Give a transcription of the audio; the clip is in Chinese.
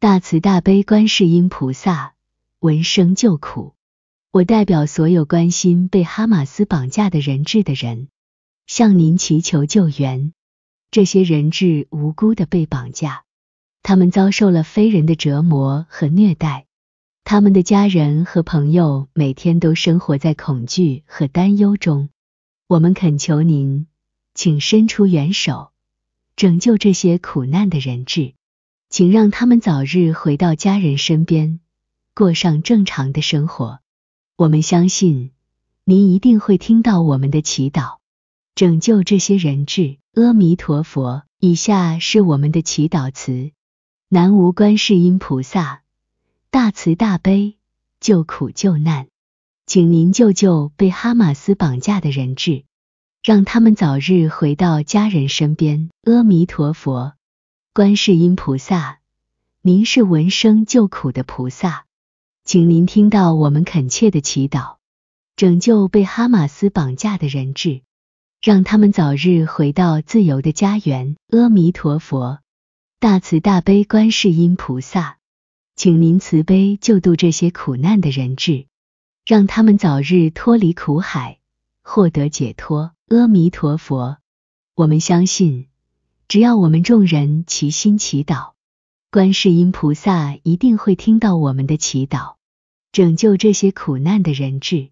大慈大悲观世音菩萨，闻声救苦。我代表所有关心被哈马斯绑架的人质的人，向您祈求救援。这些人质无辜的被绑架，他们遭受了非人的折磨和虐待，他们的家人和朋友每天都生活在恐惧和担忧中。我们恳求您，请伸出援手，拯救这些苦难的人质。请让他们早日回到家人身边，过上正常的生活。我们相信，您一定会听到我们的祈祷，拯救这些人质。阿弥陀佛。以下是我们的祈祷词：南无观世音菩萨，大慈大悲，救苦救难，请您救救被哈马斯绑架的人质，让他们早日回到家人身边。阿弥陀佛。观世音菩萨，您是闻声救苦的菩萨，请您听到我们恳切的祈祷，拯救被哈马斯绑架的人质，让他们早日回到自由的家园。阿弥陀佛，大慈大悲观世音菩萨，请您慈悲救度这些苦难的人质，让他们早日脱离苦海，获得解脱。阿弥陀佛，我们相信。只要我们众人齐心祈祷，观世音菩萨一定会听到我们的祈祷，拯救这些苦难的人质。